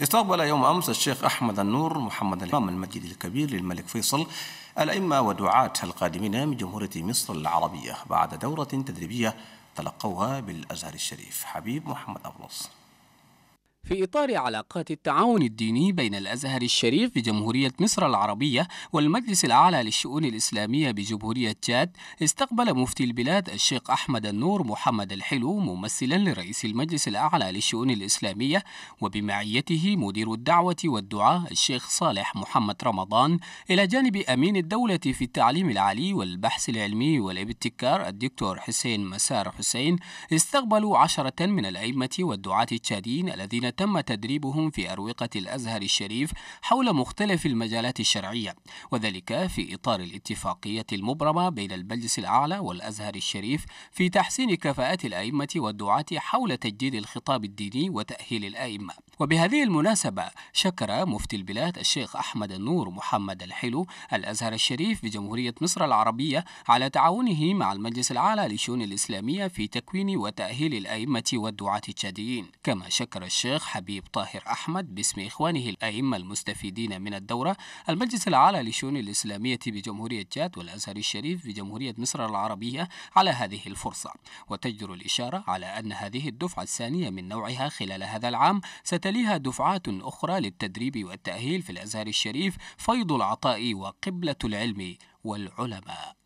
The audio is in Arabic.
استقبل يوم أمس الشيخ أحمد النور محمد الإمام المسجد الكبير للملك فيصل الأئمة ودعاة القادمين من جمهورية مصر العربية بعد دورة تدريبية تلقوها بالأزهر الشريف حبيب محمد أبلص في إطار علاقات التعاون الديني بين الأزهر الشريف بجمهورية مصر العربية والمجلس الأعلى للشؤون الإسلامية بجمهورية تشاد، استقبل مفتي البلاد الشيخ أحمد النور محمد الحلو ممثلا لرئيس المجلس الأعلى للشؤون الإسلامية وبمعيته مدير الدعوة والدعاء الشيخ صالح محمد رمضان إلى جانب أمين الدولة في التعليم العالي والبحث العلمي والابتكار الدكتور حسين مسار حسين استقبلوا عشرة من الأئمة والدعاة التشاديين الذين الذين تم تدريبهم في أروقة الأزهر الشريف حول مختلف المجالات الشرعية وذلك في إطار الاتفاقية المبرمة بين المجلس الأعلى والأزهر الشريف في تحسين كفاءات الأئمة والدعاة حول تجديد الخطاب الديني وتأهيل الأئمة وبهذه المناسبة شكر مفتي البلاد الشيخ أحمد النور محمد الحلو الأزهر الشريف بجمهورية مصر العربية على تعاونه مع المجلس الأعلى للشؤون الإسلامية في تكوين وتأهيل الأئمة والدعاة التشاديين كما شكر الشيخ الشيخ حبيب طاهر أحمد باسم إخوانه الأئمة المستفيدين من الدورة المجلس الأعلى للشؤون الإسلامية بجمهورية جاد والأزهر الشريف بجمهورية مصر العربية على هذه الفرصة وتجدر الإشارة على أن هذه الدفعة الثانية من نوعها خلال هذا العام ستليها دفعات أخرى للتدريب والتأهيل في الأزهر الشريف فيض العطاء وقبلة العلم والعلماء